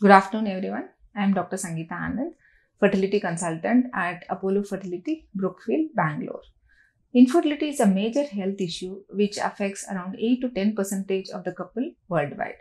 Good afternoon, everyone. I am Dr. Sangeeta Anand, fertility consultant at Apollo Fertility, Brookfield, Bangalore. Infertility is a major health issue which affects around 8 to 10 percentage of the couple worldwide.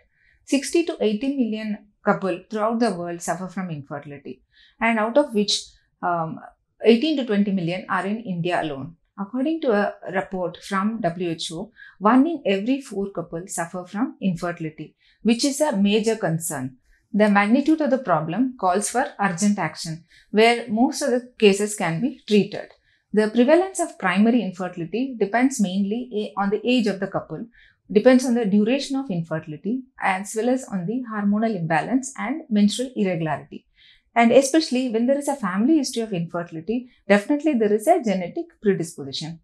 60 to 80 million couple throughout the world suffer from infertility, and out of which um, 18 to 20 million are in India alone. According to a report from WHO, one in every four couples suffer from infertility, which is a major concern the magnitude of the problem calls for urgent action, where most of the cases can be treated. The prevalence of primary infertility depends mainly on the age of the couple, depends on the duration of infertility, as well as on the hormonal imbalance and menstrual irregularity. And especially when there is a family history of infertility, definitely there is a genetic predisposition.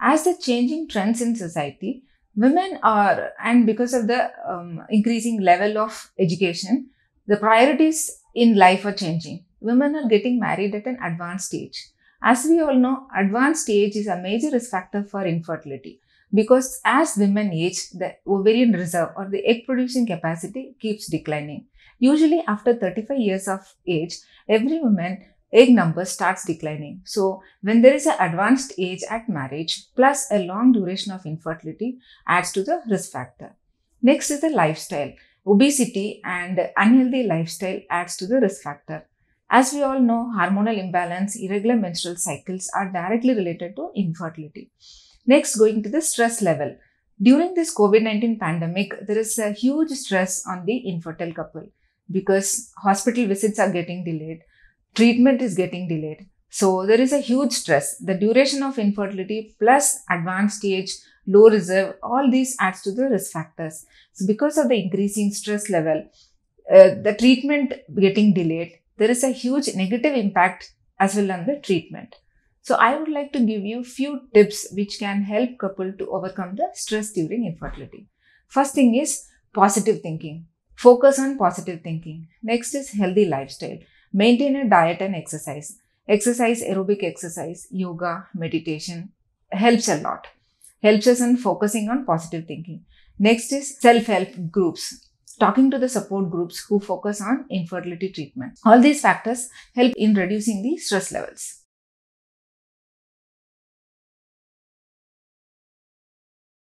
As the changing trends in society, women are, and because of the um, increasing level of education, the priorities in life are changing. Women are getting married at an advanced age. As we all know, advanced age is a major risk factor for infertility because as women age, the ovarian reserve or the egg producing capacity keeps declining. Usually after 35 years of age, every woman egg number starts declining. So when there is an advanced age at marriage plus a long duration of infertility adds to the risk factor. Next is the lifestyle. Obesity and unhealthy lifestyle adds to the risk factor. As we all know, hormonal imbalance, irregular menstrual cycles are directly related to infertility. Next, going to the stress level. During this COVID 19 pandemic, there is a huge stress on the infertile couple because hospital visits are getting delayed, treatment is getting delayed. So, there is a huge stress. The duration of infertility plus advanced age low reserve, all these adds to the risk factors. So because of the increasing stress level, uh, the treatment getting delayed, there is a huge negative impact as well on the treatment. So I would like to give you few tips which can help couple to overcome the stress during infertility. First thing is positive thinking. Focus on positive thinking. Next is healthy lifestyle. Maintain a diet and exercise. Exercise, aerobic exercise, yoga, meditation helps a lot helps us in focusing on positive thinking. Next is self-help groups talking to the support groups who focus on infertility treatment. All these factors help in reducing the stress levels.